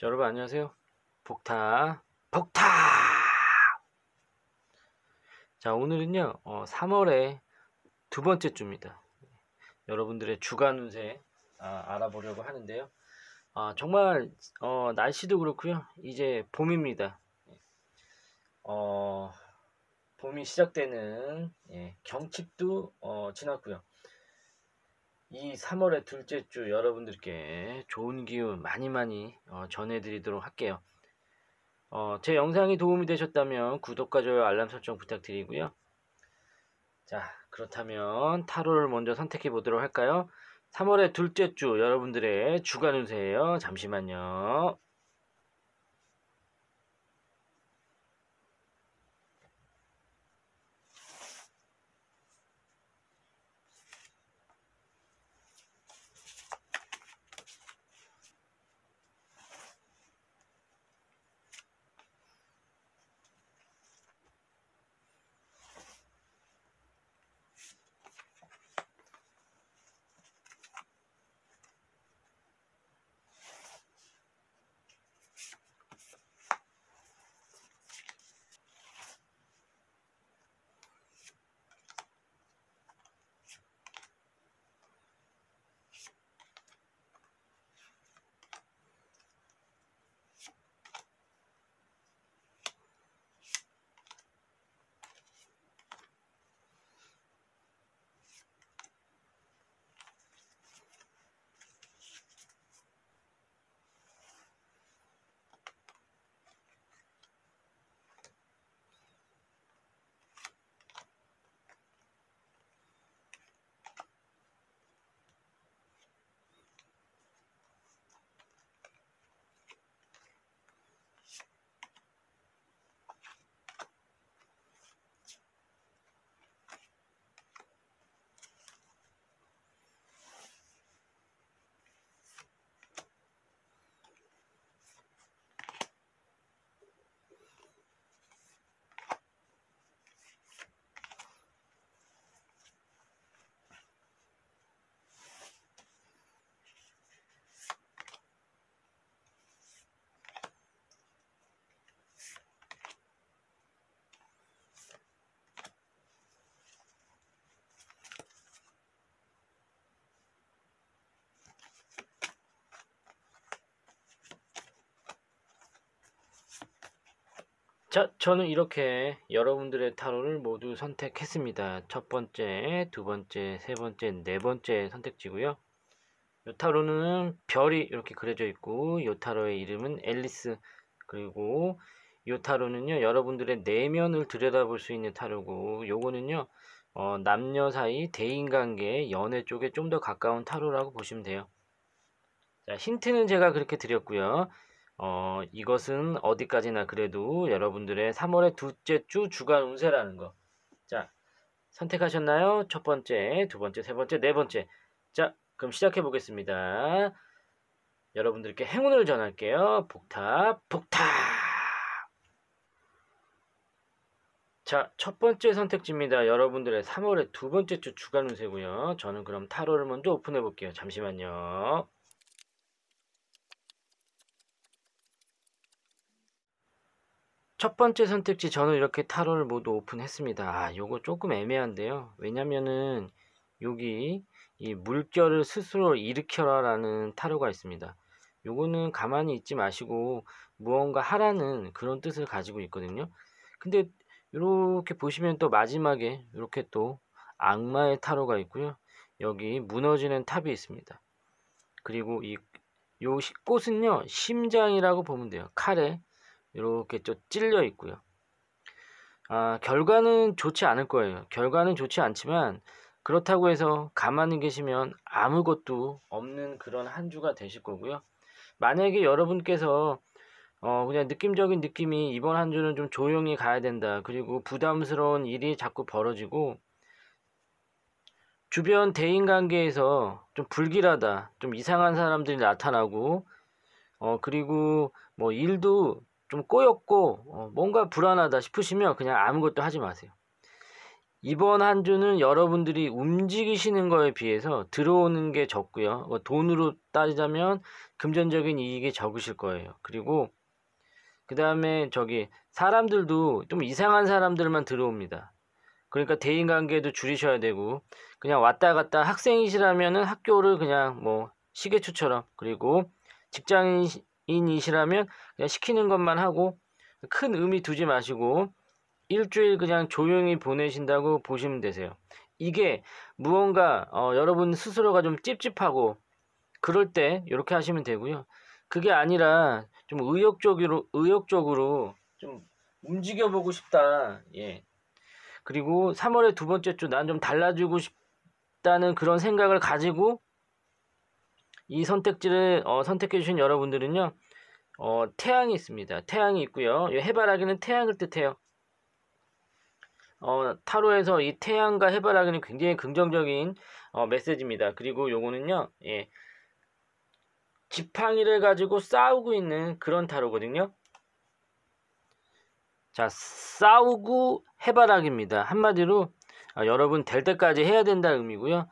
자, 여러분 안녕하세요. 복타 복타. 자 오늘은요 어, 3월의 두 번째 주입니다. 여러분들의 주간 운세 아, 알아보려고 하는데요. 아, 정말 어, 날씨도 그렇고요. 이제 봄입니다. 어, 봄이 시작되는 예, 경칩도 어, 지났고요. 이 3월의 둘째 주 여러분들께 좋은 기운 많이 많이 어, 전해드리도록 할게요. 어, 제 영상이 도움이 되셨다면 구독과 좋아요 알람 설정 부탁드리고요. 자 그렇다면 타로를 먼저 선택해 보도록 할까요? 3월의 둘째 주 여러분들의 주간 운세예요. 잠시만요. 자, 저는 이렇게 여러분들의 타로를 모두 선택했습니다. 첫 번째, 두 번째, 세 번째, 네 번째 선택지고요. 요 타로는 별이 이렇게 그려져 있고 요 타로의 이름은 앨리스 그리고 요 타로는요 여러분들의 내면을 들여다볼 수 있는 타로고 요거는요 어, 남녀 사이 대인관계 연애 쪽에 좀 더 가까운 타로라고 보시면 돼요. 자 힌트는 제가 그렇게 드렸고요. 어, 이것은 어디까지나 그래도 여러분들의 3월의 둘째 주 주간 운세라는 거. 자, 선택하셨나요? 첫 번째, 두 번째, 세 번째, 네 번째. 자, 그럼 시작해 보겠습니다. 여러분들께 행운을 전할게요. 복탑, 복탑! 자, 첫 번째 선택지입니다. 여러분들의 3월의 두 번째 주 주간 운세고요. 저는 그럼 타로를 먼저 오픈해 볼게요. 잠시만요. 첫 번째 선택지 저는 이렇게 타로를 모두 오픈했습니다. 아, 요거 조금 애매한데요. 왜냐면은 여기 이 물결을 스스로 일으켜라라는 타로가 있습니다. 요거는 가만히 있지 마시고 무언가 하라는 그런 뜻을 가지고 있거든요. 근데 이렇게 보시면 또 마지막에 이렇게 또 악마의 타로가 있고요. 여기 무너지는 탑이 있습니다. 그리고 이요 꽃은요 심장이라고 보면 돼요. 칼에 이렇게 좀 찔려 있고요. 아, 결과는 좋지 않을 거예요. 결과는 좋지 않지만 그렇다고 해서 가만히 계시면 아무것도 없는 그런 한 주가 되실 거고요. 만약에 여러분께서 어, 그냥 느낌적인 느낌이 이번 한 주는 좀 조용히 가야 된다. 그리고 부담스러운 일이 자꾸 벌어지고 주변 대인 관계에서 좀 불길하다, 좀 이상한 사람들이 나타나고, 어, 그리고 뭐 일도 좀 꼬였고 어, 뭔가 불안하다 싶으시면 그냥 아무것도 하지 마세요. 이번 한 주는 여러분들이 움직이시는 거에 비해서 들어오는 게 적고요. 뭐 돈으로 따지자면 금전적인 이익이 적으실 거예요. 그리고 그 다음에 저기 사람들도 좀 이상한 사람들만 들어옵니다. 그러니까 대인관계도 줄이셔야 되고 그냥 왔다 갔다 학생이시라면 학교를 그냥 뭐 시계추처럼 그리고 직장인 인이시라면 그냥 시키는 것만 하고 큰 의미 두지 마시고 일주일 그냥 조용히 보내신다고 보시면 되세요. 이게 무언가 어, 여러분 스스로가 좀 찝찝하고 그럴 때 이렇게 하시면 되고요. 그게 아니라 좀 의욕적으로 의욕적으로 좀 움직여 보고 싶다. 예. 그리고 3월의 두 번째 주 난 좀 달라지고 싶다는 그런 생각을 가지고 이 선택지를 어, 선택해 주신 여러분들은요. 어, 태양이 있습니다. 태양이 있고요. 해바라기는 태양을 뜻해요. 어, 타로에서 이 태양과 해바라기는 굉장히 긍정적인 어, 메시지입니다. 그리고 요거는요. 예. 지팡이를 가지고 싸우고 있는 그런 타로거든요. 자, 싸우고 해바라기입니다. 한마디로 아, 여러분 될 때까지 해야 된다는 의미고요.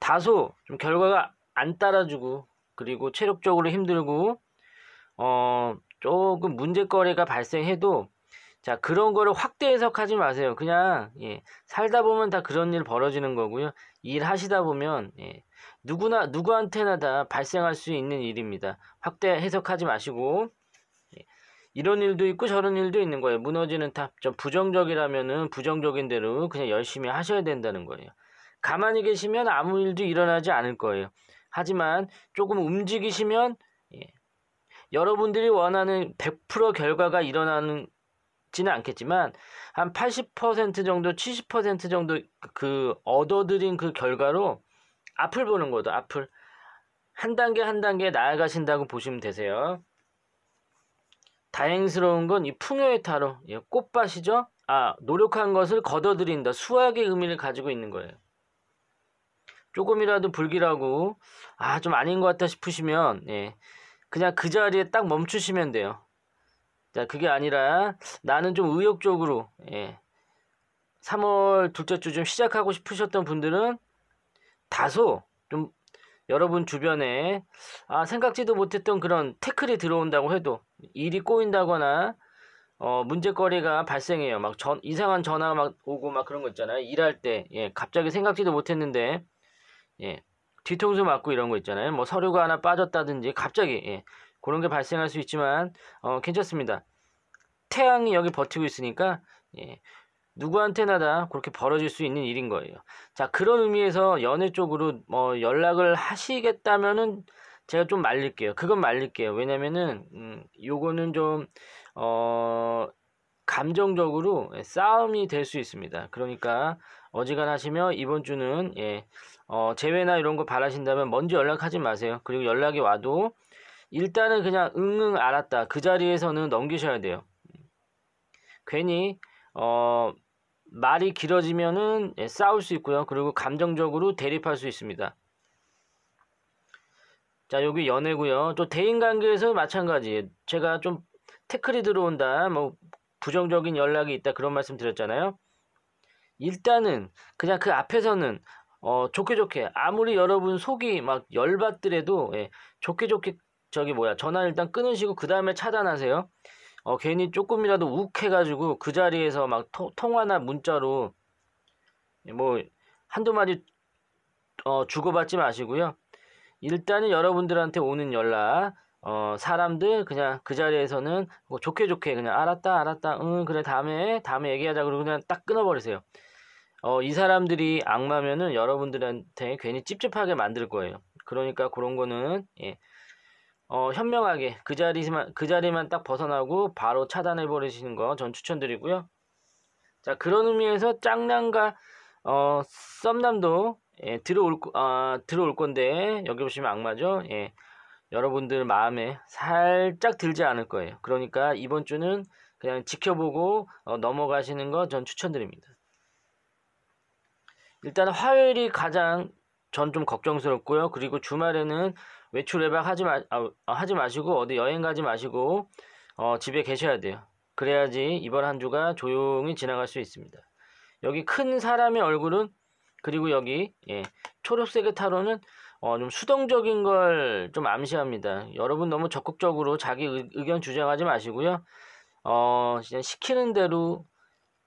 다소 좀 결과가 안 따라주고 그리고 체력적으로 힘들고 어 조금 문제거리가 발생해도 자 그런 거를 확대 해석하지 마세요. 그냥 예, 살다 보면 다 그런 일 벌어지는 거고요. 일 하시다 보면 예, 누구나 누구한테나 다 발생할 수 있는 일입니다. 확대 해석하지 마시고 예, 이런 일도 있고 저런 일도 있는 거예요. 무너지는 탑좀 부정적이라면은 부정적인 대로 그냥 열심히 하셔야 된다는 거예요. 가만히 계시면 아무 일도 일어나지 않을 거예요. 하지만 조금 움직이시면 예, 여러분들이 원하는 100% 결과가 일어나는 지는 않겠지만 한 80% 정도, 70% 정도 그 얻어들인 그 결과로 앞을 보는 거죠. 앞을 한 단계 한 단계 나아가신다고 보시면 되세요. 다행스러운 건 이 풍요의 타로, 예, 꽃밭이죠. 아 노력한 것을 걷어들인다. 수학의 의미를 가지고 있는 거예요. 조금이라도 불길하고 아 좀 아닌 것 같다 싶으시면 예, 그냥 그 자리에 딱 멈추시면 돼요. 자 그게 아니라 나는 좀 의욕적으로 예, 3월 둘째 주 좀 시작하고 싶으셨던 분들은 다소 좀 여러분 주변에 아 생각지도 못했던 그런 태클이 들어온다고 해도 일이 꼬인다거나 어 문제거리가 발생해요. 막 전 이상한 전화가 막 오고 막 그런 거 있잖아요. 일할 때 예, 갑자기 생각지도 못했는데 예, 뒤통수 맞고 이런 거 있잖아요. 뭐 서류가 하나 빠졌다든지 갑자기 예, 그런 게 발생할 수 있지만 어, 괜찮습니다. 태양이 여기 버티고 있으니까 예, 누구한테나 다 그렇게 벌어질 수 있는 일인 거예요. 자 그런 의미에서 연애 쪽으로 뭐 연락을 하시겠다면은 제가 좀 말릴게요. 그건 말릴게요. 왜냐면은 음, 요거는 좀 어, 감정적으로 싸움이 될 수 있습니다. 그러니까 어지간하시면 이번 주는 예, 어, 제외나 이런 거 바라신다면 먼저 연락하지 마세요. 그리고 연락이 와도 일단은 그냥 응응 알았다. 그 자리에서는 넘기셔야 돼요. 괜히 어, 말이 길어지면은 예, 싸울 수 있고요. 그리고 감정적으로 대립할 수 있습니다. 자, 여기 연애고요. 또 대인 관계에서 마찬가지. 제가 좀 태클이 들어온다. 뭐 부정적인 연락이 있다. 그런 말씀 드렸잖아요. 일단은 그냥 그 앞에서는 어, 좋게 좋게 아무리 여러분 속이 막 열받더라도 예, 좋게 좋게 저기 뭐야 전화 일단 끊으시고 그 다음에 차단하세요. 어, 괜히 조금이라도 욱해가지고 그 자리에서 막 토, 통화나 문자로 뭐 한두 마디 어, 주고받지 마시고요. 일단은 여러분들한테 오는 연락 어, 사람들 그냥 그 자리에서는 뭐 좋게 좋게 그냥 알았다 알았다 응 그래 다음에 다음에 얘기하자 그러고 그냥 딱 끊어버리세요. 어, 이 사람들이 악마면은 여러분들한테 괜히 찝찝하게 만들 거예요. 그러니까 그런 거는 예. 어, 현명하게 그 자리만 그 자리만 딱 벗어나고 바로 차단해 버리시는 거 전 추천드리고요. 자 그런 의미에서 짱남과 어, 썸남도 예, 들어올 아, 들어올 건데 여기 보시면 악마죠. 예, 여러분들 마음에 살짝 들지 않을 거예요. 그러니까 이번 주는 그냥 지켜보고 어, 넘어가시는 거 전 추천드립니다. 일단 화요일이 가장 전 좀 걱정스럽고요. 그리고 주말에는 외출 예방 하지 마 아, 아, 하지 마시고 어디 여행 가지 마시고 어, 집에 계셔야 돼요. 그래야지 이번 한 주가 조용히 지나갈 수 있습니다. 여기 큰 사람의 얼굴은 그리고 여기 예, 초록색의 타로는 어, 좀 수동적인 걸 좀 암시합니다. 여러분 너무 적극적으로 자기 의, 견 주장하지 마시고요. 어, 시키는 대로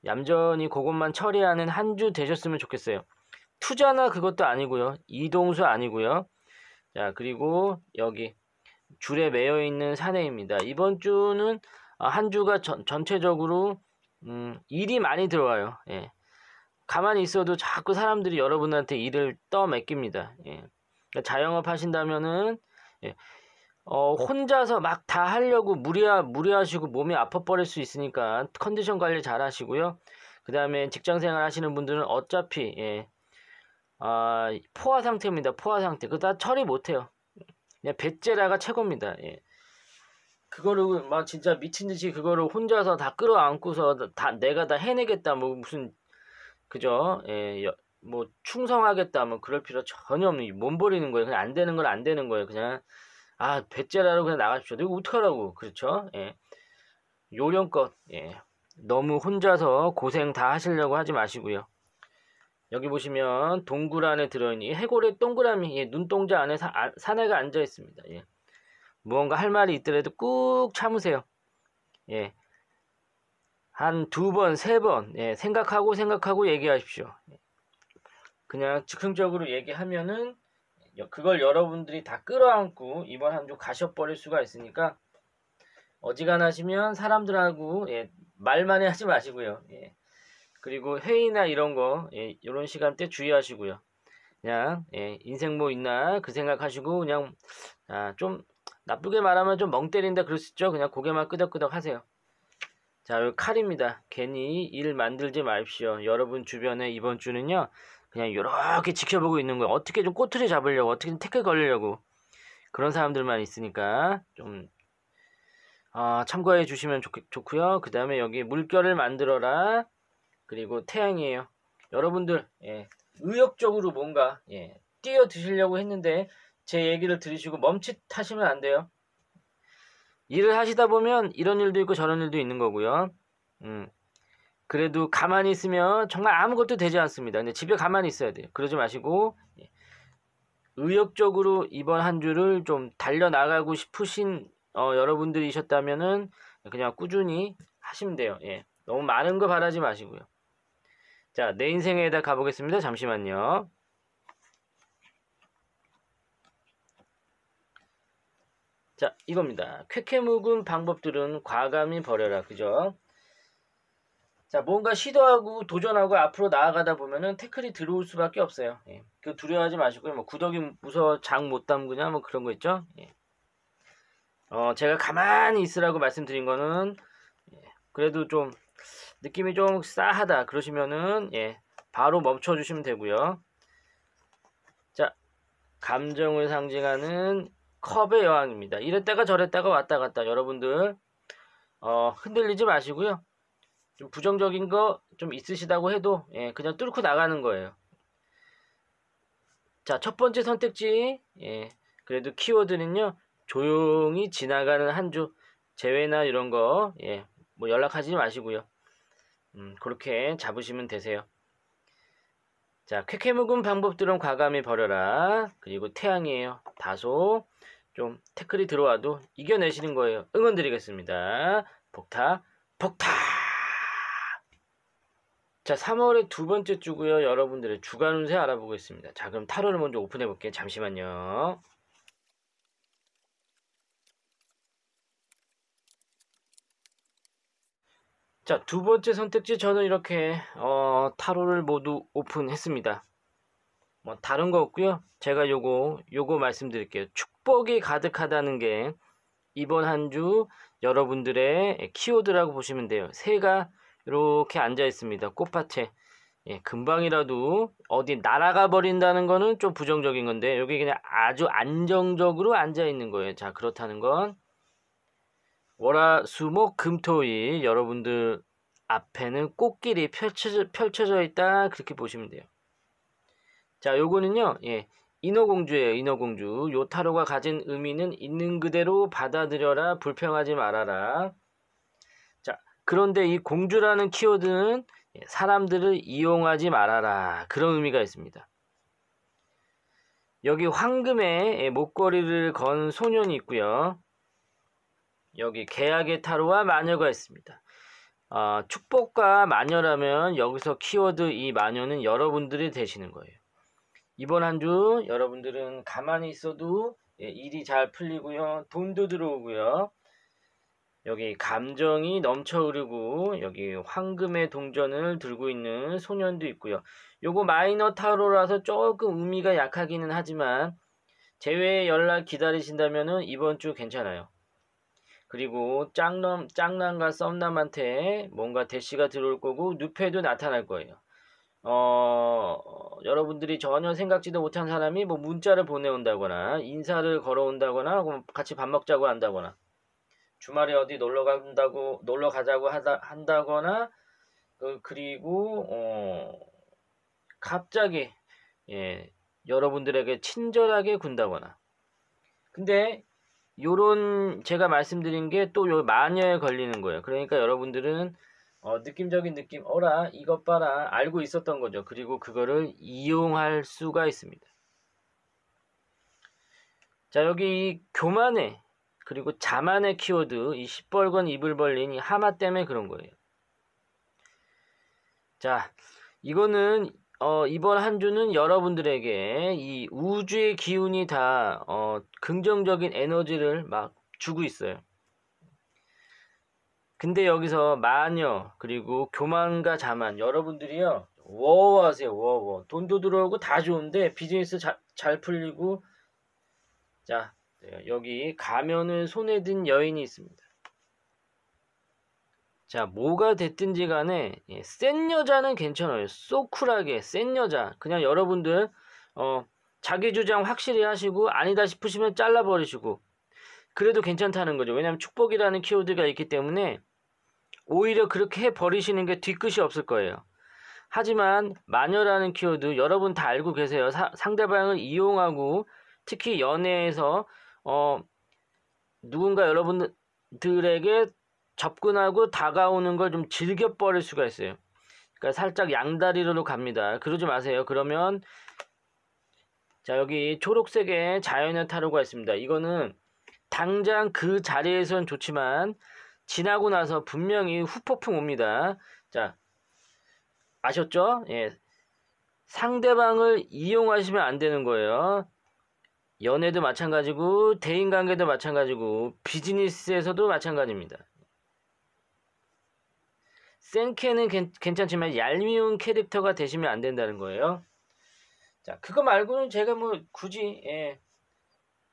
얌전히 그것만 처리하는 한 주 되셨으면 좋겠어요. 투자나 그것도 아니고요. 이동수 아니고요. 자 그리고 여기 줄에 매여 있는 사내입니다. 이번 주는 아, 한 주가 전, 전체적으로 음, 일이 많이 들어와요. 예. 가만히 있어도 자꾸 사람들이 여러분한테 일을 떠맡깁니다. 예. 그러니까 자영업 하신다면은 예. 어, 혼자서 막 다 하려고 무리하, 무리하시고 몸이 아파버릴 수 있으니까 컨디션 관리 잘 하시고요. 그 다음에 직장 생활 하시는 분들은 어차피, 예, 아, 포화 상태입니다. 포화 상태. 그다 처리 못해요. 그냥 예, 배째라가 최고입니다. 예. 그거를 막 진짜 미친 듯이 그거를 혼자서 다 끌어안고서 다 내가 다 해내겠다 뭐 무슨 그죠 예뭐 충성하겠다 뭐 그럴 필요 전혀 없는 몸 버리는 거예요 그냥 안 되는 건 안 되는 거예요 그냥 아, 배째라로 그냥 나가십시오. 이거 어떡하라고. 그렇죠? 예. 요령껏, 예. 너무 혼자서 고생 다 하시려고 하지 마시고요. 여기 보시면 동굴 안에 들어있는 해골의 동그라미, 예, 눈동자 안에 사, 아, 사내가 앉아 있습니다. 예. 무언가 할 말이 있더라도 꾹 참으세요. 예. 한 두 번, 세 번, 예, 생각하고 생각하고 얘기하십시오. 예. 그냥 즉흥적으로 얘기하면은 그걸 여러분들이 다 끌어안고 이번 한 주 가셔버릴 수가 있으니까 어지간하시면 사람들하고 예, 말만해 하지 마시고요. 예. 그리고 회의나 이런 거 예, 이런 시간대 주의하시고요. 그냥 예, 인생 뭐 있나 그 생각하시고 그냥 아, 좀 나쁘게 말하면 좀 멍 때린다 그럴 수 있죠. 그냥 고개만 끄덕끄덕 하세요. 자, 여기 칼입니다. 괜히 일 만들지 마십시오. 여러분 주변에 이번 주는요. 그냥 이렇게 지켜보고 있는 거예요. 어떻게 좀 꼬투리 잡으려고, 어떻게든 태클 걸리려고 그런 사람들만 있으니까 좀 어, 참고해 주시면 좋, 좋고요. 그 다음에 여기 물결을 만들어라. 그리고 태양이에요. 여러분들 예, 의욕적으로 뭔가 예, 뛰어 드시려고 했는데 제 얘기를 들으시고 멈칫하시면 안 돼요. 일을 하시다 보면 이런 일도 있고 저런 일도 있는 거고요. 음, 그래도 가만히 있으면 정말 아무것도 되지 않습니다. 근데 집에 가만히 있어야 돼요. 그러지 마시고 예. 의욕적으로 이번 한 주를 좀 달려나가고 싶으신 어, 여러분들이셨다면은 그냥 꾸준히 하시면 돼요. 예. 너무 많은 거 바라지 마시고요. 자, 내 인생에다 가보겠습니다. 잠시만요. 자, 이겁니다. 쾌쾌 묵은 방법들은 과감히 버려라. 그죠? 자, 뭔가 시도하고 도전하고 앞으로 나아가다 보면은 태클이 들어올 수밖에 없어요. 예. 그 두려워하지 마시고요. 뭐 구더기 무서워 장 못 담그냐 뭐 그런 거 있죠. 예. 어, 제가 가만히 있으라고 말씀드린 거는 예. 그래도 좀 느낌이 좀 싸하다 그러시면은 예. 바로 멈춰 주시면 되고요. 자, 감정을 상징하는 컵의 여왕입니다. 이랬다가 저랬다가 왔다 갔다 여러분들 어, 흔들리지 마시고요. 좀 부정적인 거 좀 있으시다고 해도 예, 그냥 뚫고 나가는 거예요. 자, 첫 번째 선택지. 예, 그래도 키워드는요. 조용히 지나가는 한 주 제외나 이런 거 예, 뭐 연락하지 마시고요. 음, 그렇게 잡으시면 되세요. 자, 쾌쾌 묵은 방법들은 과감히 버려라. 그리고 태양이에요. 다소 좀 태클이 들어와도 이겨내시는 거예요. 응원 드리겠습니다. 복타, 복타! 자, 3월의 두 번째 주고요. 여러분들의 주간 운세 알아보고있습니다 자, 그럼 타로를 먼저 오픈해 볼게요. 잠시만요. 자, 두 번째 선택지 저는 이렇게 어, 타로를 모두 오픈했습니다. 뭐 다른 거 없고요. 제가 요거 요거 말씀드릴게요. 축복이 가득하다는 게 이번 한 주 여러분들의 키워드라고 보시면 돼요. 새가 이렇게 앉아 있습니다. 꽃밭에. 예, 금방이라도 어디 날아가 버린다는 거는 좀 부정적인 건데 여기 그냥 아주 안정적으로 앉아 있는 거예요. 자, 그렇다는 건 월화 수목 금토일 여러분들 앞에는 꽃길이 펼쳐져, 펼쳐져 있다 그렇게 보시면 돼요. 자, 요거는요. 예. 인어공주예요. 인어공주. 요 타로가 가진 의미는 있는 그대로 받아들여라. 불평하지 말아라. 그런데 이 공주라는 키워드는 사람들을 이용하지 말아라 그런 의미가 있습니다. 여기 황금의 목걸이를 건 소년이 있고요. 여기 계약의 타로와 마녀가 있습니다. 아, 축복과 마녀라면 여기서 키워드 이 마녀는 여러분들이 되시는 거예요. 이번 한 주 여러분들은 가만히 있어도 예, 일이 잘 풀리고요. 돈도 들어오고요. 여기 감정이 넘쳐 흐르고 여기 황금의 동전을 들고 있는 소년도 있고요. 요거 마이너 타로라서 조금 의미가 약하기는 하지만 제외 연락 기다리신다면 이번 주 괜찮아요. 그리고 짱남, 짱남과 썸남한테 뭔가 대시가 들어올 거고 누패도 나타날 거예요. 어, 여러분들이 전혀 생각지도 못한 사람이 뭐 문자를 보내온다거나 인사를 걸어온다거나 같이 밥 먹자고 한다거나 주말에 어디 놀러 간다고 놀러 가자고 하다 한다거나 어, 그리고 어, 갑자기 예, 여러분들에게 친절하게 군다거나 근데 요런 제가 말씀드린 게 또 요 마녀에 걸리는 거예요. 그러니까 여러분들은 어, 느낌적인 느낌 어라 이것 봐라 알고 있었던 거죠. 그리고 그거를 이용할 수가 있습니다. 자 여기 교만의 그리고 자만의 키워드 이 시뻘건 입을 벌린 이 하마 때문에 그런 거예요. 자, 이거는 어, 이번 한 주는 여러분들에게 이 우주의 기운이 다 어, 긍정적인 에너지를 막 주고 있어요. 근데 여기서 마녀 그리고 교만과 자만 여러분들이요 워워하세요 워워 돈도 들어오고 다 좋은데 비즈니스 자, 잘 풀리고 자 네, 여기 가면을 손에 든 여인이 있습니다. 자, 뭐가 됐든지 간에 예, 센 여자는 괜찮아요. 소쿨하게센 여자. 그냥 여러분들 어, 자기 주장 확실히 하시고 아니다 싶으시면 잘라버리시고 그래도 괜찮다는 거죠. 왜냐하면 축복이라는 키워드가 있기 때문에 오히려 그렇게 해버리시는 게 뒤끝이 없을 거예요. 하지만 마녀라는 키워드 여러분 다 알고 계세요. 사, 상대방을 이용하고 특히 연애에서 어, 누군가 여러분들에게 접근하고 다가오는 걸 좀 즐겨버릴 수가 있어요. 그러니까 살짝 양다리로 갑니다. 그러지 마세요. 그러면 자 여기 초록색의 자연의 타로가 있습니다. 이거는 당장 그 자리에선 좋지만 지나고 나서 분명히 후폭풍 옵니다. 자 아셨죠? 예. 상대방을 이용하시면 안 되는 거예요. 연애도 마찬가지고 대인관계도 마찬가지고 비즈니스에서도 마찬가지입니다. 센케는 괜찮지만 얄미운 캐릭터가 되시면 안 된다는 거예요. 자, 그거 말고는 제가 뭐 굳이 예,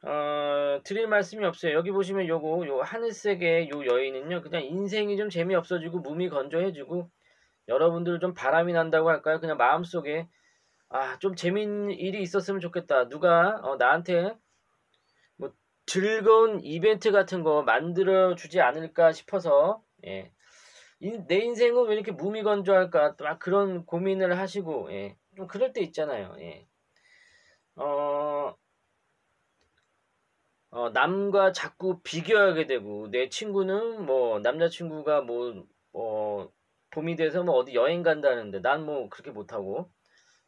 어, 드릴 말씀이 없어요. 여기 보시면 요거 요 하늘색의 요 여인은요. 그냥 인생이 좀 재미없어지고 몸이 건조해지고 여러분들 좀 바람이 난다고 할까요? 그냥 마음속에 아, 좀 재밌는 일이 있었으면 좋겠다. 누가 어, 나한테 뭐 즐거운 이벤트 같은 거 만들어 주지 않을까 싶어서 예. 인, 내 인생은 왜 이렇게 무미건조할까? 막 그런 고민을 하시고 예. 좀 그럴 때 있잖아요. 예. 어, 어, 남과 자꾸 비교하게 되고 내 친구는 뭐 남자친구가 뭐 어, 봄이 돼서 뭐 어디 여행 간다는데 난 뭐 그렇게 못하고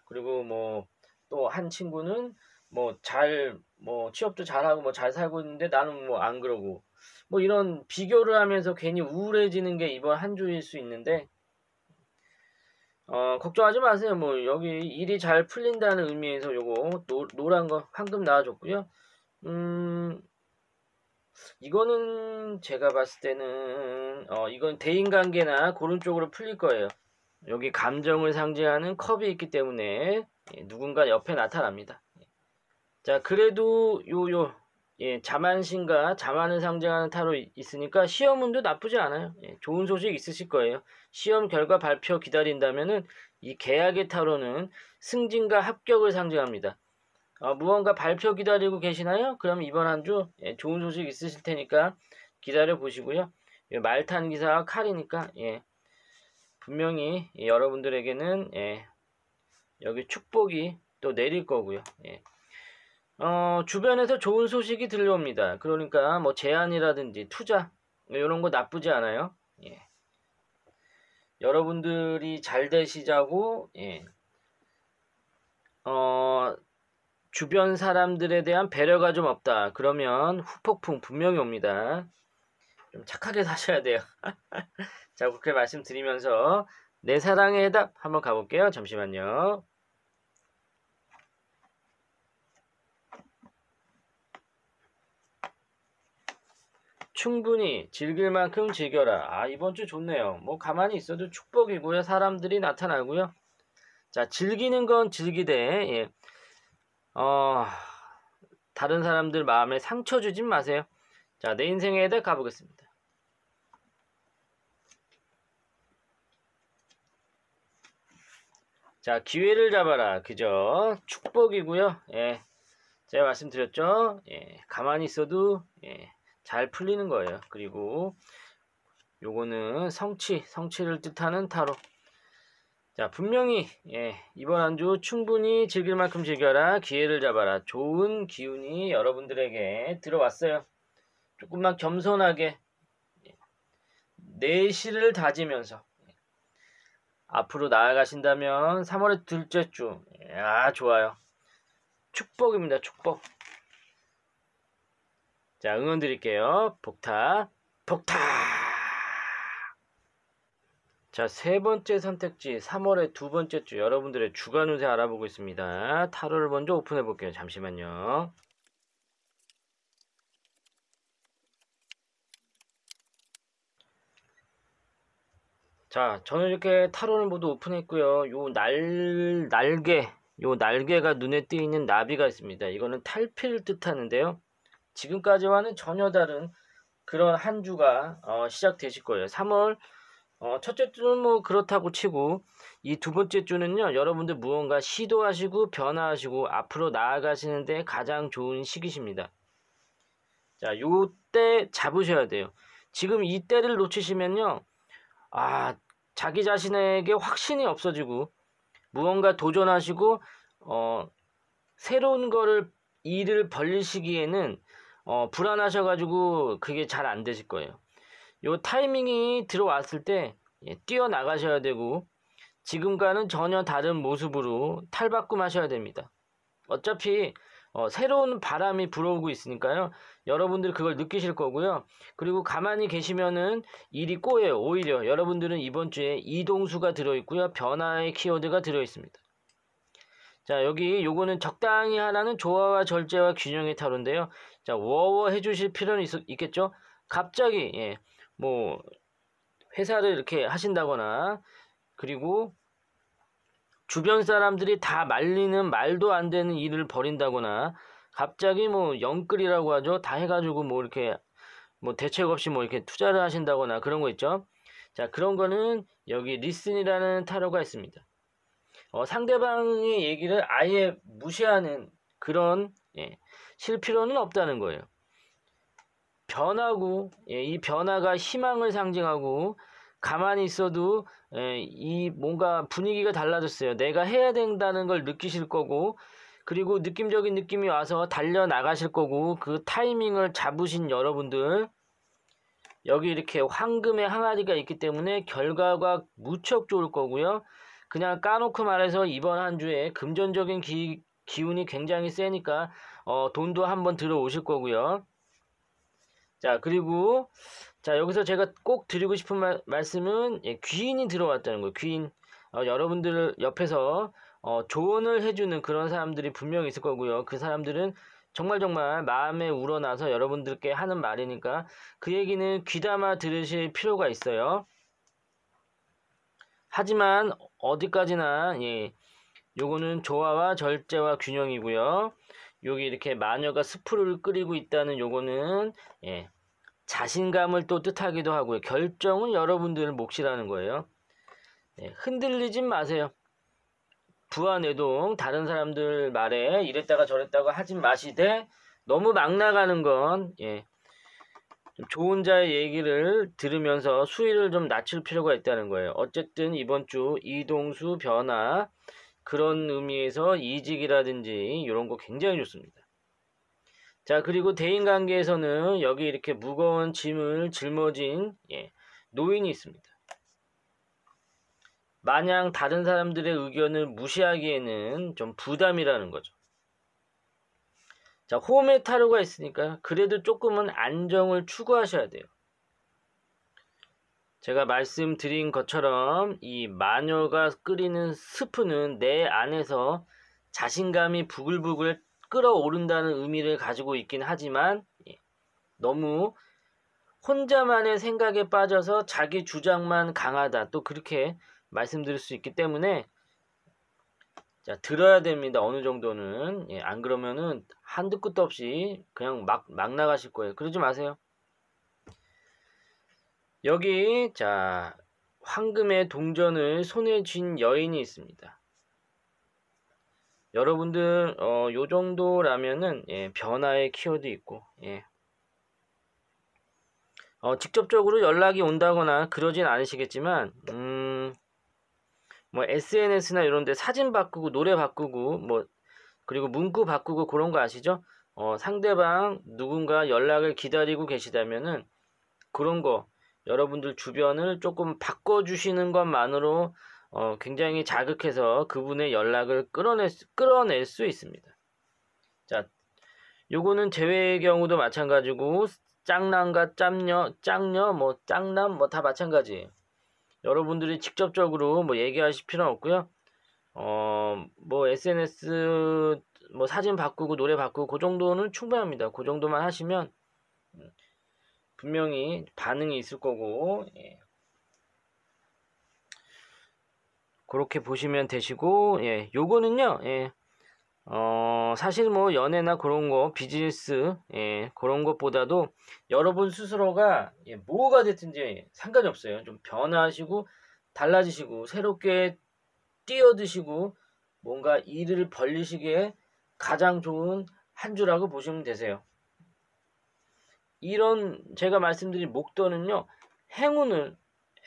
그리고 뭐 또 한 친구는 뭐 잘뭐 뭐 취업도 잘하고 뭐 잘 살고 있는데 나는 뭐 안 그러고 뭐 이런 비교를 하면서 괜히 우울해지는 게 이번 한 주일 수 있는데 어 걱정하지 마세요 뭐 여기 일이 잘 풀린다는 의미에서 요거 노, 노란 거 황금 나와줬고요 음 이거는 제가 봤을 때는 어 이건 대인관계나 그런 쪽으로 풀릴 거예요 여기 감정을 상징하는 컵이 있기 때문에 예, 누군가 옆에 나타납니다. 예. 자, 그래도 요, 요, 예, 자만심과 자만을 상징하는 타로 있으니까 시험운도 나쁘지 않아요. 예, 좋은 소식 있으실 거예요. 시험 결과 발표 기다린다면은 이 계약의 타로는 승진과 합격을 상징합니다. 어, 무언가 발표 기다리고 계시나요? 그럼 이번 한주 예, 좋은 소식 있으실 테니까 기다려 보시고요. 예, 말탄 기사 칼이니까 예, 분명히 예, 여러분들에게는 예, 여기 축복이 또 내릴 거고요. 예. 어, 주변에서 좋은 소식이 들려옵니다. 그러니까 뭐 제안이라든지 투자 이런 뭐 거 나쁘지 않아요. 예. 여러분들이 잘 되시자고 예. 어, 주변 사람들에 대한 배려가 좀 없다. 그러면 후폭풍 분명히 옵니다. 좀 착하게 사셔야 돼요. 자, 그렇게 말씀드리면서 내 사랑의 해답 한번 가볼게요. 잠시만요. 충분히 즐길 만큼 즐겨라. 아, 이번 주 좋네요. 뭐 가만히 있어도 축복이고요. 사람들이 나타나고요. 자, 즐기는 건 즐기되 예. 어, 다른 사람들 마음에 상처 주진 마세요. 자, 내 인생에 대해 가보겠습니다. 자, 기회를 잡아라. 그죠? 축복이고요. 예. 제가 말씀드렸죠? 예. 가만히 있어도 예. 잘 풀리는 거예요. 그리고 요거는 성취, 성취를 뜻하는 타로. 자, 분명히 예. 이번 한주 충분히 즐길 만큼 즐겨라. 기회를 잡아라. 좋은 기운이 여러분들에게 들어왔어요. 조금만 겸손하게 예. 내실을 다지면서 앞으로 나아가신다면 3월의 둘째 주. 야, 좋아요. 축복입니다. 축복. 자, 응원 드릴게요. 복타. 복타. 자, 세 번째 선택지 3월의 두 번째 주 여러분들의 주간 운세 알아보고 있습니다. 타로를 먼저 오픈해 볼게요. 잠시만요. 자, 저는 이렇게 타로를 모두 오픈했고요. 요 날, 날개, 요 날개가 눈에 띄는 나비가 있습니다. 이거는 탈피를 뜻하는데요. 지금까지와는 전혀 다른 그런 한 주가 어, 시작되실 거예요. 3월 어, 첫째 주는 뭐 그렇다고 치고 이 두 번째 주는요. 여러분들 무언가 시도하시고 변화하시고 앞으로 나아가시는데 가장 좋은 시기십니다. 자, 요 때 잡으셔야 돼요. 지금 이때를 놓치시면요. 아, 자기 자신에게 확신이 없어지고 무언가 도전하시고 어, 새로운 거를 일을 벌리시기에는 어, 불안하셔가지고 그게 잘 안 되실 거예요. 요 타이밍이 들어왔을 때 예, 뛰어나가셔야 되고 지금과는 전혀 다른 모습으로 탈바꿈하셔야 됩니다. 어차피 어, 새로운 바람이 불어오고 있으니까요. 여러분들 그걸 느끼실 거고요. 그리고 가만히 계시면은 일이 꼬여요. 오히려 여러분들은 이번 주에 이동수가 들어있고요. 변화의 키워드가 들어있습니다. 자 여기 요거는 적당히 하라는 조화와 절제와 균형의 타로인데요. 자 워워 해주실 필요는 있, 있겠죠. 갑자기 예, 뭐 회사를 이렇게 하신다거나 그리고 주변 사람들이 다 말리는 말도 안 되는 일을 벌인다거나 갑자기 뭐 영끌이라고 하죠. 다 해가지고 뭐 이렇게 뭐 대책 없이 뭐 이렇게 투자를 하신다거나 그런 거 있죠. 자 그런 거는 여기 리슨이라는 타로가 있습니다. 어, 상대방의 얘기를 아예 무시하는 그런 예, 실 필요는 없다는 거예요. 변하고 예, 이 변화가 희망을 상징하고 가만히 있어도 이 뭔가 분위기가 달라졌어요. 내가 해야 된다는 걸 느끼실 거고 그리고 느낌적인 느낌이 와서 달려 나가실 거고 그 타이밍을 잡으신 여러분들 여기 이렇게 황금의 항아리가 있기 때문에 결과가 무척 좋을 거고요. 그냥 까놓고 말해서 이번 한 주에 금전적인 기, 기운이 굉장히 세니까 어, 돈도 한번 들어오실 거고요. 자 그리고 자 여기서 제가 꼭 드리고 싶은 말, 말씀은 예, 귀인이 들어왔다는 거예요. 귀인 어, 여러분들 옆에서 어, 조언을 해주는 그런 사람들이 분명히 있을 거고요. 그 사람들은 정말 정말 마음에 우러나서 여러분들께 하는 말이니까 그 얘기는 귀담아 들으실 필요가 있어요. 하지만 어디까지나 예, 요거는 조화와 절제와 균형이고요. 여기 이렇게 마녀가 스프를 끓이고 있다는 요거는 예, 자신감을 또 뜻하기도 하고요. 결정은 여러분들 몫이라는 거예요. 네, 흔들리지 마세요. 부안내동 다른 사람들 말에 이랬다가 저랬다가 하지 마시되 너무 막 나가는 건 예, 좋은 자의 얘기를 들으면서 수위를 좀 낮출 필요가 있다는 거예요. 어쨌든 이번 주 이동수 변화 그런 의미에서 이직이라든지 이런 거 굉장히 좋습니다. 자, 그리고 대인 관계에서는 여기 이렇게 무거운 짐을 짊어진 예, 노인이 있습니다. 마냥 다른 사람들의 의견을 무시하기에는 좀 부담이라는 거죠. 자, 홈에 타로가 있으니까 그래도 조금은 안정을 추구하셔야 돼요. 제가 말씀드린 것처럼 이 마녀가 끓이는 스프는 내 안에서 자신감이 부글부글 끌어오른다는 의미를 가지고 있긴 하지만 예. 너무 혼자만의 생각에 빠져서 자기 주장만 강하다 또 그렇게 말씀드릴 수 있기 때문에 자 들어야 됩니다 어느 정도는 예, 안 그러면은 한두 끝도 없이 그냥 막 막 나가실 거예요 그러지 마세요 여기 자 황금의 동전을 손에 쥔 여인이 있습니다 여러분들 어, 요 정도라면은 예, 변화의 키워드 있고 예. 어, 직접적으로 연락이 온다거나 그러진 않으시겠지만 음, 뭐 SNS나 이런 데 사진 바꾸고 노래 바꾸고 뭐 그리고 문구 바꾸고 그런 거 아시죠? 어, 상대방 누군가 연락을 기다리고 계시다면은 그런 거 여러분들 주변을 조금 바꿔주시는 것만으로 어, 굉장히 자극해서 그분의 연락을 끌어낼 수, 끌어낼 수 있습니다. 자, 요거는 제외의 경우도 마찬가지고 짝남과 짬녀, 짝녀, 뭐 짝남 뭐다 마찬가지예요. 여러분들이 직접적으로 뭐 얘기하실 필요는 없고요. 어, 뭐 SNS 뭐 사진 바꾸고 노래 바꾸고 그 정도는 충분합니다. 그 정도만 하시면 음, 분명히 반응이 있을 거고 예. 그렇게 보시면 되시고 예 요거는요 예 어, 사실 뭐 연애나 그런 거, 비즈니스, 예, 그런 것보다도 여러분 스스로가 예, 뭐가 됐든지 상관이 없어요. 좀 변화하시고, 달라지시고, 새롭게 뛰어드시고, 뭔가 일을 벌리시기에 가장 좋은 한 주라고 보시면 되세요. 이런 제가 말씀드린 목돈은요, 행운을,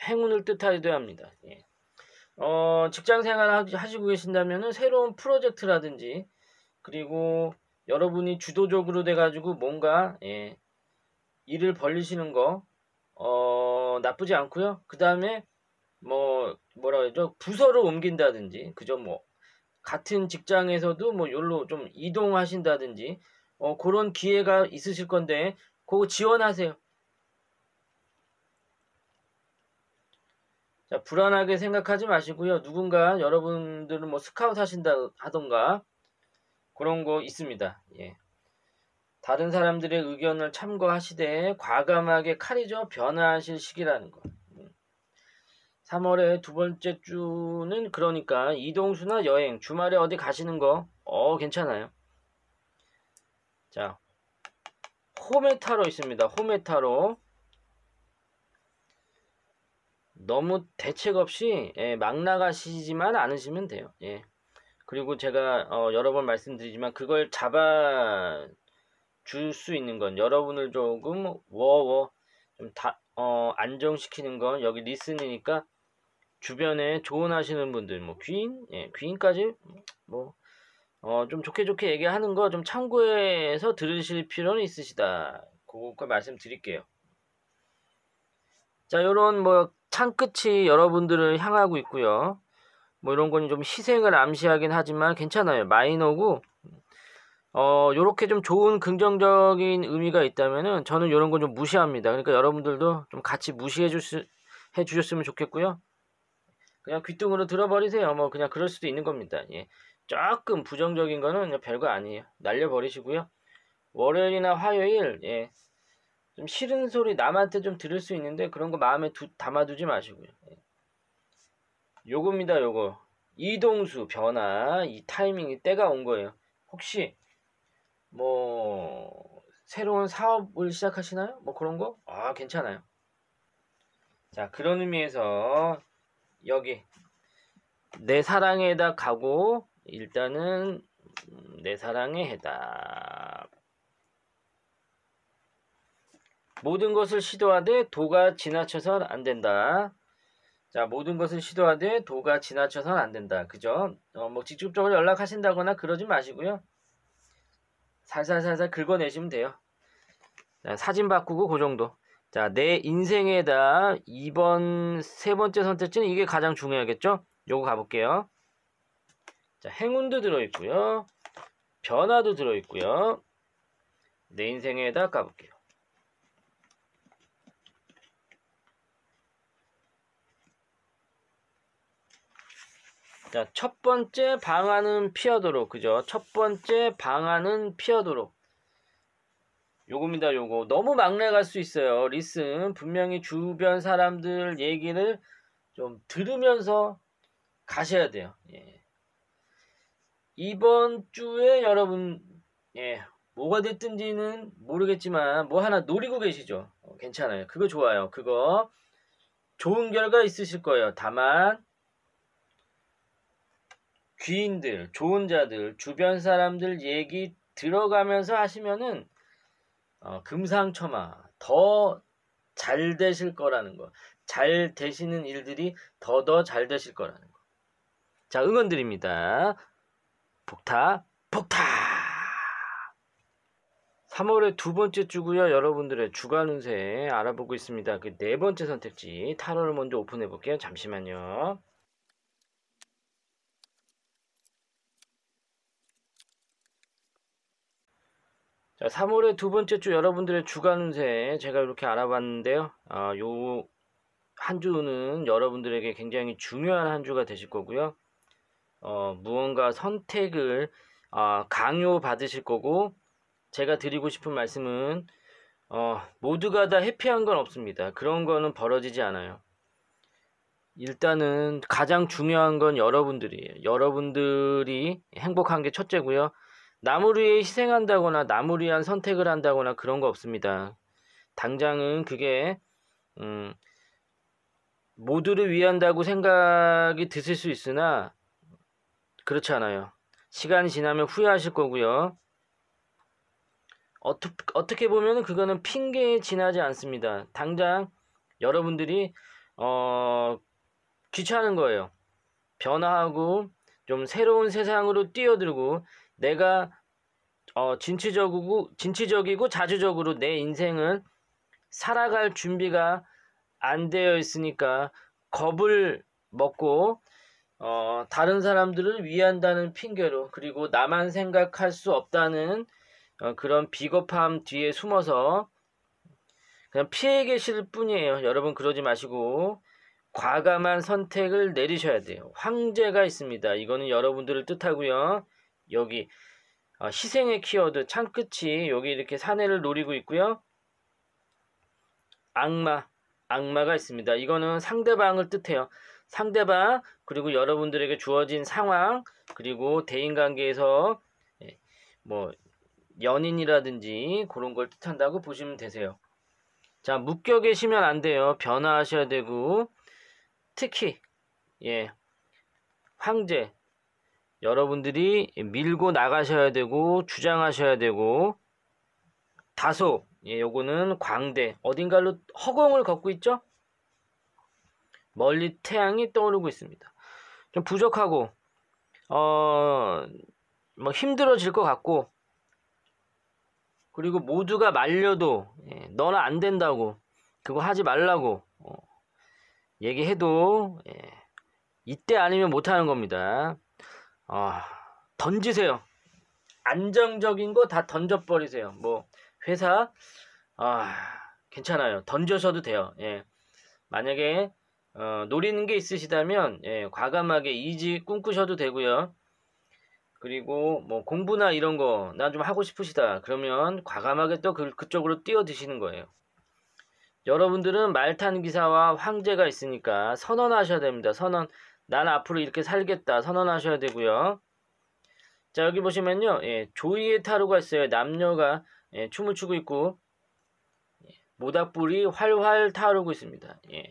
행운을 뜻하기도 합니다. 예. 어, 직장 생활 하시고 계신다면 새로운 프로젝트라든지 그리고 여러분이 주도적으로 돼가지고 뭔가 예, 일을 벌리시는 거 어, 나쁘지 않고요. 그 다음에 뭐 뭐라 그러죠? 부서를 옮긴다든지 그죠 뭐 같은 직장에서도 뭐요로좀 이동하신다든지 어, 그런 기회가 있으실 건데 그거 지원하세요. 자, 불안하게 생각하지 마시고요. 누군가 여러분들은 뭐 스카웃 하신다 하던가 그런 거 있습니다. 예. 다른 사람들의 의견을 참고하시되 과감하게 칼이죠. 변화하실 시기라는 거. 3월에두 음. 번째 주는 그러니까 이동수나 여행, 주말에 어디 가시는 거, 어, 괜찮아요. 자, 호메타로 있습니다. 호메타로. 너무 대책 없이 예, 막 나가시지만 않으시면 돼요. 예. 그리고 제가 어, 여러 번 말씀드리지만 그걸 잡아 줄 수 있는 건 여러분을 조금 워워 좀다 어, 안정시키는 건 여기 리스니까 주변에 조언하시는 분들 뭐 귀인 예, 귀인까지 뭐 어, 좀 좋게 좋게 얘기하는 거 좀 참고해서 들으실 필요는 있으시다. 그거 말씀드릴게요. 자, 요런 뭐 창끝이 여러분들을 향하고 있고요. 뭐 이런 건 좀 희생을 암시하긴 하지만 괜찮아요. 마이너고 어 요렇게 좀 좋은 긍정적인 의미가 있다면은 저는 요런 건 좀 무시합니다. 그러니까 여러분들도 좀 같이 무시해 주시, 해 주셨으면 좋겠고요. 그냥 귀뚱으로 들어버리세요. 뭐 그냥 그럴 수도 있는 겁니다. 예. 조금 부정적인 거는 별거 아니에요. 날려버리시고요. 월요일이나 화요일 예. 좀 싫은 소리 남한테 좀 들을 수 있는데 그런 거 마음에 두, 담아두지 마시고요. 예. 요겁니다, 요거. 이동수 변화 이 타이밍이 때가 온 거예요. 혹시 뭐 새로운 사업을 시작하시나요? 뭐 그런 거? 아, 괜찮아요. 자, 그런 의미에서 여기 내 사랑에다 가고 일단은 내 사랑에 해당 모든 것을 시도하되 도가 지나쳐선 안 된다. 자, 모든 것을 시도하되 도가 지나쳐선 안 된다. 그죠? 어, 뭐 직접적으로 연락하신다거나 그러지 마시고요. 살살살살 긁어내시면 돼요. 자, 사진 바꾸고 그 정도. 자, 내 인생에다 2번 세 번째 선택지는 이게 가장 중요하겠죠? 요거 가볼게요. 자, 행운도 들어있고요. 변화도 들어있고요. 내 인생에다 가볼게요. 자, 첫 번째 방안은 피하도록. 그죠? 첫 번째 방안은 피하도록. 요겁니다, 요거. 너무 막내갈 수 있어요. 리슨. 분명히 주변 사람들 얘기를 좀 들으면서 가셔야 돼요. 예. 이번 주에 여러분, 예. 뭐가 됐든지는 모르겠지만, 뭐 하나 노리고 계시죠? 어, 괜찮아요. 그거 좋아요. 그거 좋은 결과 있으실 거예요. 다만, 귀인들, 좋은 자들, 주변 사람들 얘기 들어가면서 하시면은 어, 금상첨화 더 잘 되실 거라는 거. 잘 되시는 일들이 더더 잘 되실 거라는 거. 자, 응원 드립니다. 폭타, 폭타! 3월의 두 번째 주고요. 여러분들의 주간 운세 알아보고 있습니다. 그 네 번째 선택지 타로를 먼저 오픈해 볼게요. 잠시만요. 자, 3월의 두 번째 주 여러분들의 주간 운세 제가 이렇게 알아봤는데요. 아, 요한 주는 여러분들에게 굉장히 중요한 한 주가 되실 거고요. 어, 무언가 선택을 어, 아, 강요 받으실 거고 제가 드리고 싶은 말씀은 어, 모두가 다 해피한 건 없습니다. 그런 거는 벌어지지 않아요. 일단은 가장 중요한 건 여러분들이에요. 여러분들이 행복한 게 첫째고요. 남을 위해 희생한다거나 남을 위한 선택을 한다거나 그런 거 없습니다. 당장은 그게 음, 모두를 위한다고 생각이 드실 수 있으나 그렇지 않아요. 시간이 지나면 후회하실 거고요. 어떻게, 어떻게 보면 그거는 핑계에 지나지 않습니다. 당장 여러분들이 어, 귀찮은 거예요. 변화하고 좀 새로운 세상으로 뛰어들고 내가 어, 진취적이고 진취적이고 자주적으로 내 인생은 살아갈 준비가 안 되어 있으니까 겁을 먹고 어, 다른 사람들을 위한다는 핑계로 그리고 나만 생각할 수 없다는 어, 그런 비겁함 뒤에 숨어서 그냥 피해 계실 뿐이에요. 여러분 그러지 마시고 과감한 선택을 내리셔야 돼요. 황제가 있습니다. 이거는 여러분들을 뜻하고요. 여기 아, 희생의 키워드 창끝이 여기 이렇게 사내를 노리고 있고요. 악마, 악마가 있습니다. 이거는 상대방을 뜻해요. 상대방 그리고 여러분들에게 주어진 상황 그리고 대인관계에서 예, 뭐 연인이라든지 그런 걸 뜻한다고 보시면 되세요. 자 묶여 계시면 안 돼요. 변화하셔야 되고 특히 예 황제 여러분들이 밀고 나가셔야 되고 주장하셔야 되고 다소 예, 요거는 광대 어딘가로 허공을 걷고 있죠? 멀리 태양이 떠오르고 있습니다. 좀 부족하고 어 뭐 힘들어질 것 같고 그리고 모두가 말려도 예, 너는 안 된다고 그거 하지 말라고 어, 얘기해도 예, 이때 아니면 못하는 겁니다. 아, 던지세요. 안정적인 거 다 던져버리세요. 뭐, 회사, 아, 괜찮아요. 던져서도 돼요. 예. 만약에, 어, 노리는 게 있으시다면, 예, 과감하게 이직 꿈꾸셔도 되고요. 그리고 뭐 공부나 이런 거 나 좀 하고 싶으시다 그러면 과감하게 또 그, 그쪽으로 뛰어드시는 거예요. 여러분들은 말탄 기사와 황제가 있으니까 선언하셔야 됩니다. 선언 난 앞으로 이렇게 살겠다 선언하셔야 되고요. 자 여기 보시면요. 예, 조이의 타로가 있어요. 남녀가 예, 춤을 추고 있고 예, 모닥불이 활활 타오르고 있습니다. 예.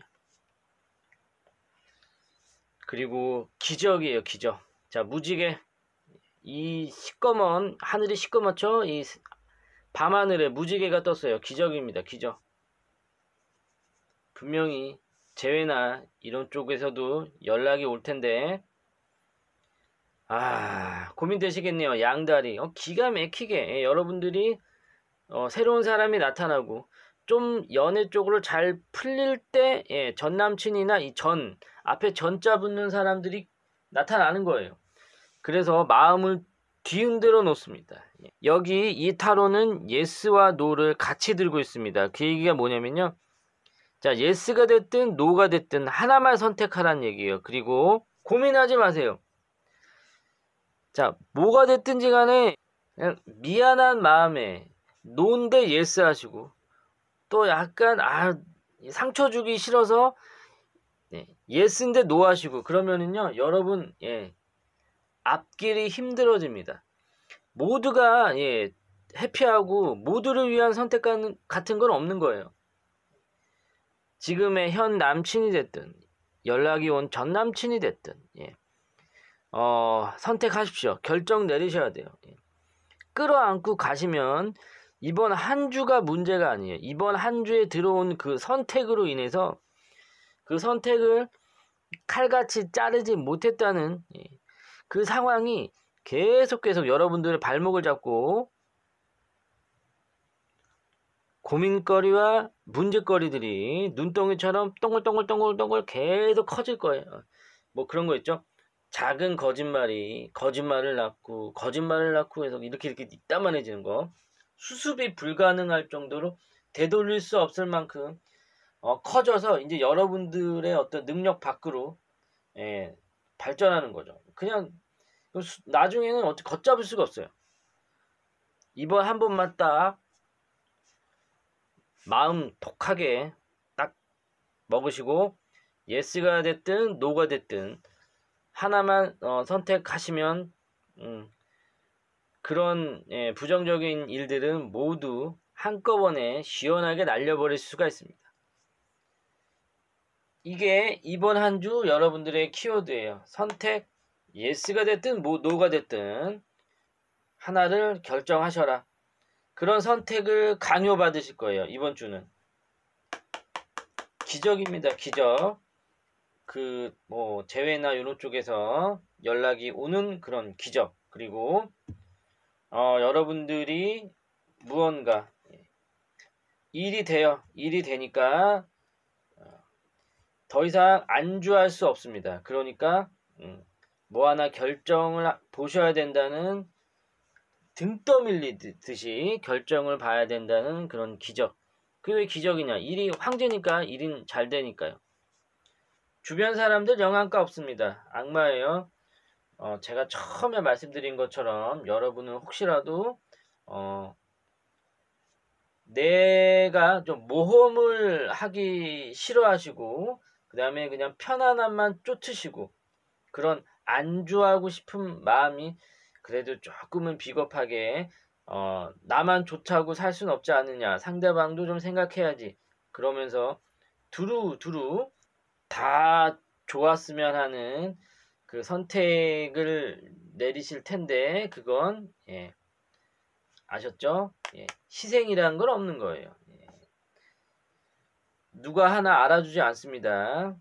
그리고 기적이에요. 기적. 자 무지개 이 시꺼먼 하늘이 시꺼멓죠? 이 밤하늘에 무지개가 떴어요. 기적입니다. 기적. 분명히 제외나 이런 쪽에서도 연락이 올 텐데 아 고민되시겠네요 양다리 어, 기가 막히게 예, 여러분들이 어, 새로운 사람이 나타나고 좀 연애 쪽으로 잘 풀릴 때 예, 전남친이나 이 전 앞에 전자 붙는 사람들이 나타나는 거예요 그래서 마음을 뒤흔들어 놓습니다 예, 여기 이 타로는 예스와 노를 같이 들고 있습니다 그 얘기가 뭐냐면요 자, 예스가 됐든 노가 됐든 하나만 선택하라는 얘기예요. 그리고 고민하지 마세요. 자, 뭐가 됐든지 간에 그냥 미안한 마음에 논데 예스 하시고 또 약간 아 상처 주기 싫어서 네, 예스인데 노 하시고 그러면은요 여러분 예 앞길이 힘들어집니다 모두가 예 해피하고 모두를 위한 선택 같은 건 없는 거예요 지금의 현 남친이 됐든 연락이 온 전 남친이 됐든 예. 어, 선택하십시오. 결정 내리셔야 돼요. 예. 끌어안고 가시면 이번 한 주가 문제가 아니에요. 이번 한 주에 들어온 그 선택으로 인해서 그 선택을 칼같이 자르지 못했다는 예. 그 상황이 계속 계속 여러분들의 발목을 잡고 고민거리와 문제거리들이 눈덩이처럼 동글동글동글동글 계속 커질 거예요. 뭐 그런 거 있죠. 작은 거짓말이 거짓말을 낳고 거짓말을 낳고 해서 이렇게 이렇게 이따만해지는 거. 수습이 불가능할 정도로 되돌릴 수 없을 만큼 어, 커져서 이제 여러분들의 어떤 능력 밖으로 예, 발전하는 거죠. 그냥 나중에는 어떻게 걷잡을 수가 없어요. 이번 한 번만 딱 마음 독하게 딱 먹으시고 예스가 됐든 노가 됐든 하나만 어, 선택하시면 음, 그런 예, 부정적인 일들은 모두 한꺼번에 시원하게 날려버릴 수가 있습니다. 이게 이번 한 주 여러분들의 키워드예요. 선택 예스가 됐든 뭐 노가 됐든 하나를 결정하셔라. 그런 선택을 강요받으실 거예요. 이번 주는. 기적입니다. 기적. 그뭐 재회나 요런 쪽에서 연락이 오는 그런 기적. 그리고 어, 여러분들이 무언가 일이 돼요. 일이 되니까 어, 더 이상 안주할 수 없습니다. 그러니까 음, 뭐 하나 결정을 보셔야 된다는 등 떠밀리듯이 결정을 봐야 된다는 그런 기적. 그게 왜 기적이냐? 일이 황제니까 일은 잘 되니까요. 주변 사람들 영향가 없습니다. 악마예요. 어, 제가 처음에 말씀드린 것처럼 여러분은 혹시라도 어, 내가 좀 모험을 하기 싫어하시고 그 다음에 그냥 편안함만 쫓으시고 그런 안주하고 싶은 마음이 그래도 조금은 비겁하게 어, 나만 좋다고 살 순 없지 않느냐. 상대방도 좀 생각해야지. 그러면서 두루 두루 다 좋았으면 하는 그 선택을 내리실 텐데 그건 예. 아셨죠? 예. 희생이란는건 없는 거예요. 예. 누가 하나 알아주지 않습니다.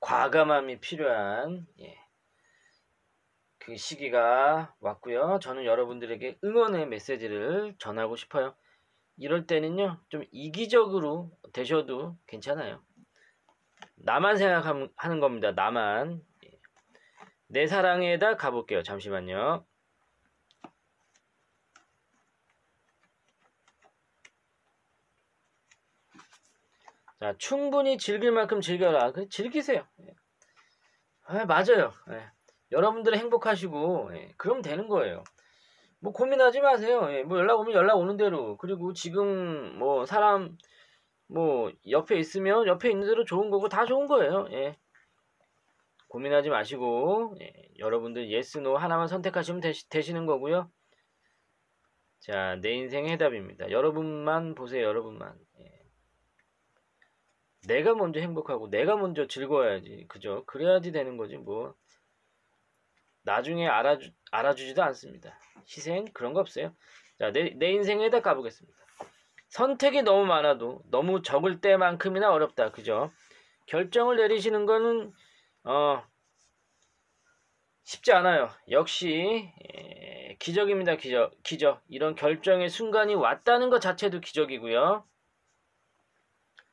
과감함이 필요한 예, 그 시기가 왔고요. 저는 여러분들에게 응원의 메시지를 전하고 싶어요. 이럴 때는요. 좀 이기적으로 되셔도 괜찮아요. 나만 생각하는 겁니다. 나만. 예. 내 사랑에다 가볼게요. 잠시만요. 자, 충분히 즐길 만큼 즐겨라. 그 즐기세요. 예. 아, 맞아요. 예. 여러분들은 행복하시고 예. 그럼 되는 거예요. 뭐 고민하지 마세요. 예. 뭐 연락 오면 연락 오는 대로 그리고 지금 뭐 사람 뭐 옆에 있으면 옆에 있는 대로 좋은 거고 다 좋은 거예요. 예. 고민하지 마시고 예. 여러분들 예스 노 하나만 선택하시면 되시, 되시는 거고요. 자, 내 인생 의 해답입니다. 여러분만 보세요. 여러분만. 내가 먼저 행복하고 내가 먼저 즐거워야지 그죠 그래야지 되는 거지 뭐 나중에 알아주, 알아주지도 않습니다 희생 그런 거 없어요 자내 내 인생에다 가보겠습니다 선택이 너무 많아도 너무 적을 때만큼이나 어렵다 그죠 결정을 내리시는 거는 어 쉽지 않아요 역시 예, 기적입니다 기적 기적 이런 결정의 순간이 왔다는 것 자체도 기적이고요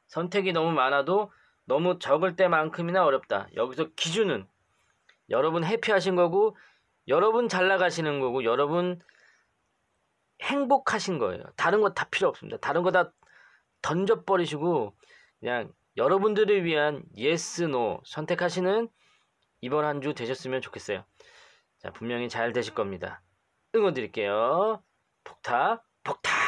선택이 너무 많아도 너무 적을 때만큼이나 어렵다. 여기서 기준은 여러분 해피하신 거고 여러분 잘 나가시는 거고 여러분 행복하신 거예요. 다른 거 다 필요 없습니다. 다른 거 다 던져버리시고 그냥 여러분들을 위한 예스 노 선택하시는 이번 한 주 되셨으면 좋겠어요. 자, 분명히 잘 되실 겁니다. 응원 드릴게요. 폭타, 폭타!